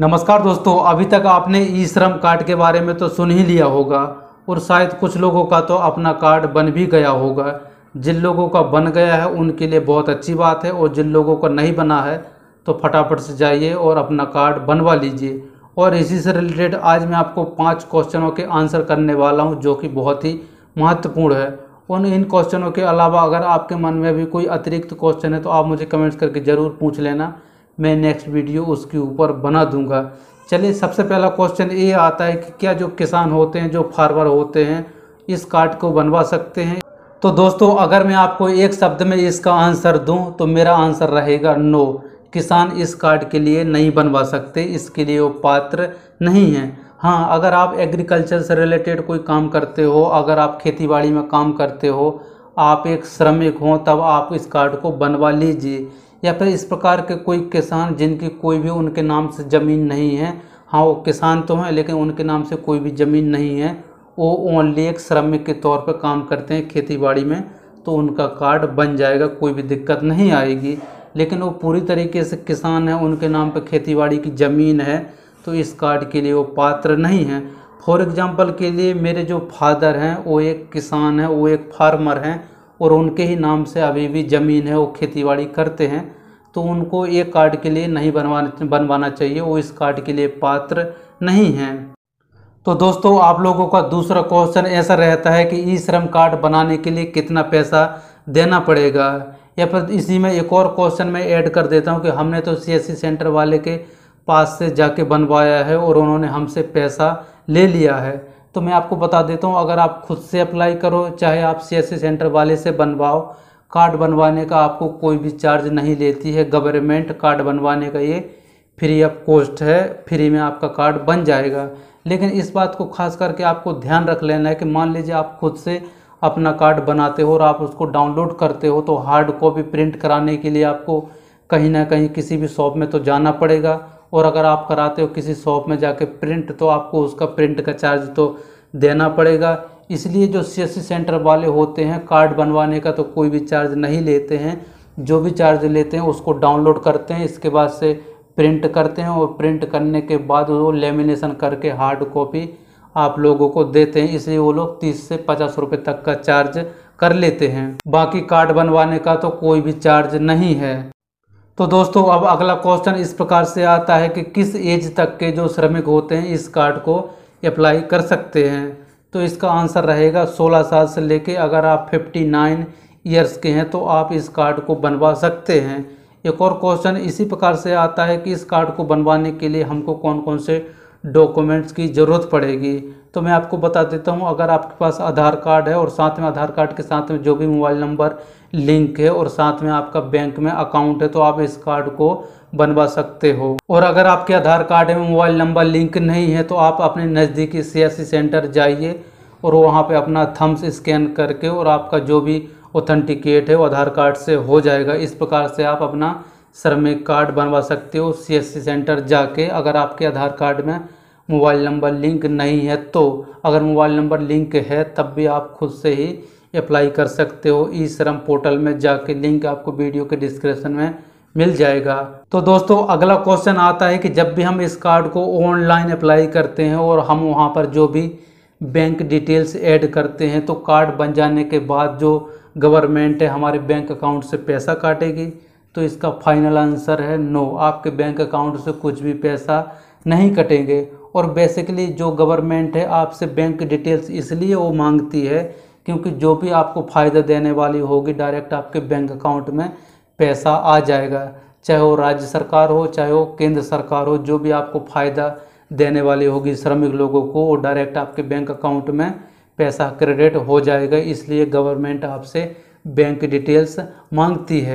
नमस्कार दोस्तों अभी तक आपने ई श्रम कार्ड के बारे में तो सुन ही लिया होगा और शायद कुछ लोगों का तो अपना कार्ड बन भी गया होगा जिन लोगों का बन गया है उनके लिए बहुत अच्छी बात है और जिन लोगों का नहीं बना है तो फटाफट से जाइए और अपना कार्ड बनवा लीजिए और इसी से रिलेटेड आज मैं आपको पाँच क्वेश्चनों के आंसर करने वाला हूँ जो कि बहुत ही महत्वपूर्ण है उन इन क्वेश्चनों के अलावा अगर आपके मन में भी कोई अतिरिक्त क्वेश्चन है तो आप मुझे कमेंट्स करके ज़रूर पूछ लेना मैं नेक्स्ट वीडियो उसके ऊपर बना दूंगा चलिए सबसे पहला क्वेश्चन ये आता है कि क्या जो किसान होते हैं जो फार्मर होते हैं इस कार्ड को बनवा सकते हैं तो दोस्तों अगर मैं आपको एक शब्द में इसका आंसर दूँ तो मेरा आंसर रहेगा नो किसान इस कार्ड के लिए नहीं बनवा सकते इसके लिए वो पात्र नहीं हैं हाँ अगर आप एग्रीकल्चर से रिलेटेड कोई काम करते हो अगर आप खेतीबाड़ी में काम करते हो आप एक श्रमिक हों तब आप इस कार्ड को बनवा लीजिए या फिर इस प्रकार के कोई किसान जिनकी कोई भी उनके नाम से ज़मीन नहीं है हाँ वो किसान तो हैं लेकिन उनके नाम से कोई भी ज़मीन नहीं है वो ओनली एक श्रमिक के तौर पर काम करते हैं खेती में तो उनका कार्ड बन जाएगा कोई भी दिक्कत नहीं आएगी लेकिन वो पूरी तरीके से किसान है उनके नाम पर खेती की ज़मीन है तो इस कार्ड के लिए वो पात्र नहीं हैं फॉर एग्ज़ाम्पल के लिए मेरे जो फादर हैं वो एक किसान है वो एक फार्मर हैं और उनके ही नाम से अभी भी ज़मीन है वो खेतीबाड़ी करते हैं तो उनको ये कार्ड के लिए नहीं बनवाना बनवाना चाहिए वो इस कार्ड के लिए पात्र नहीं हैं तो दोस्तों आप लोगों का दूसरा क्वेश्चन ऐसा रहता है कि ई श्रम कार्ड बनाने के लिए कितना पैसा देना पड़ेगा या फिर इसी में एक और क्वेश्चन मैं ऐड कर देता हूँ कि हमने तो सीएससी सेंटर वाले के पास से जाके बनवाया है और उन्होंने हमसे पैसा ले लिया है तो मैं आपको बता देता हूँ अगर आप खुद से अप्लाई करो चाहे आप सी एस सेंटर वाले से बनवाओ कार्ड बनवाने का आपको कोई भी चार्ज नहीं लेती है गवर्नमेंट कार्ड बनवाने का ये फ्री ऑफ कॉस्ट है फ्री में आपका कार्ड बन जाएगा लेकिन इस बात को खास करके आपको ध्यान रख लेना है कि मान लीजिए आप खुद से अपना कार्ड बनाते हो और आप उसको डाउनलोड करते हो तो हार्ड कॉपी प्रिंट कराने के लिए आपको कहीं ना कहीं किसी भी शॉप में तो जाना पड़ेगा और अगर आप कराते हो किसी शॉप में जाके प्रिंट तो आपको उसका प्रिंट का चार्ज तो देना पड़ेगा इसलिए जो सी सेंटर वाले होते हैं कार्ड बनवाने का तो कोई भी चार्ज नहीं लेते हैं जो भी चार्ज लेते हैं उसको डाउनलोड करते हैं इसके बाद से प्रिंट करते हैं और प्रिंट करने के बाद वो लेमिनेशन करके हार्ड कॉपी आप लोगों को देते हैं इसलिए वो लोग तीस से पचास रुपये तक का चार्ज कर लेते हैं बाकी कार्ड बनवाने का तो कोई भी चार्ज नहीं है तो दोस्तों अब अगला क्वेश्चन इस प्रकार से आता है कि किस एज तक के जो श्रमिक होते हैं इस कार्ड को अप्लाई कर सकते हैं तो इसका आंसर रहेगा सोलह साल से लेके अगर आप फिफ्टी नाइन ईयर्स के हैं तो आप इस कार्ड को बनवा सकते हैं एक और क्वेश्चन इसी प्रकार से आता है कि इस कार्ड को बनवाने के लिए हमको कौन कौन से डॉक्यूमेंट्स की ज़रूरत पड़ेगी तो मैं आपको बता देता हूँ अगर आपके पास आधार कार्ड है और साथ में आधार कार्ड के साथ में जो भी मोबाइल नंबर लिंक है और साथ में आपका बैंक में अकाउंट है तो आप इस कार्ड को बनवा सकते हो और अगर आपके आधार कार्ड में मोबाइल नंबर लिंक नहीं है तो आप अपने नज़दीकी सियासी सेंटर जाइए और वहाँ पे अपना थम्स स्कैन करके और आपका जो भी ऑथेंटिकेट है वो आधार कार्ड से हो जाएगा इस प्रकार से आप अपना श्रमिक कार्ड बनवा सकते हो सी सेंटर जाके अगर आपके आधार कार्ड में मोबाइल नंबर लिंक नहीं है तो अगर मोबाइल नंबर लिंक है तब भी आप खुद से ही अप्लाई कर सकते हो ई श्रम पोर्टल में जाके लिंक आपको वीडियो के डिस्क्रिप्शन में मिल जाएगा तो दोस्तों अगला क्वेश्चन आता है कि जब भी हम इस कार्ड को ऑनलाइन अप्लाई करते हैं और हम वहाँ पर जो भी बैंक डिटेल्स ऐड करते हैं तो कार्ड बन जाने के बाद जो गवर्नमेंट है हमारे बैंक अकाउंट से पैसा काटेगी तो इसका फाइनल आंसर है नो आपके बैंक अकाउंट से कुछ भी पैसा नहीं कटेंगे और बेसिकली जो गवर्नमेंट है आपसे बैंक डिटेल्स इसलिए वो मांगती है क्योंकि जो भी आपको फ़ायदा देने वाली होगी डायरेक्ट आपके बैंक अकाउंट में पैसा आ जाएगा चाहे वो राज्य सरकार हो चाहे वो केंद्र सरकार हो जो भी आपको फ़ायदा देने वाली होगी श्रमिक लोगों को वो डायरेक्ट आपके बैंक अकाउंट में पैसा क्रेडिट हो जाएगा इसलिए गवर्नमेंट आपसे बैंक डिटेल्स मांगती है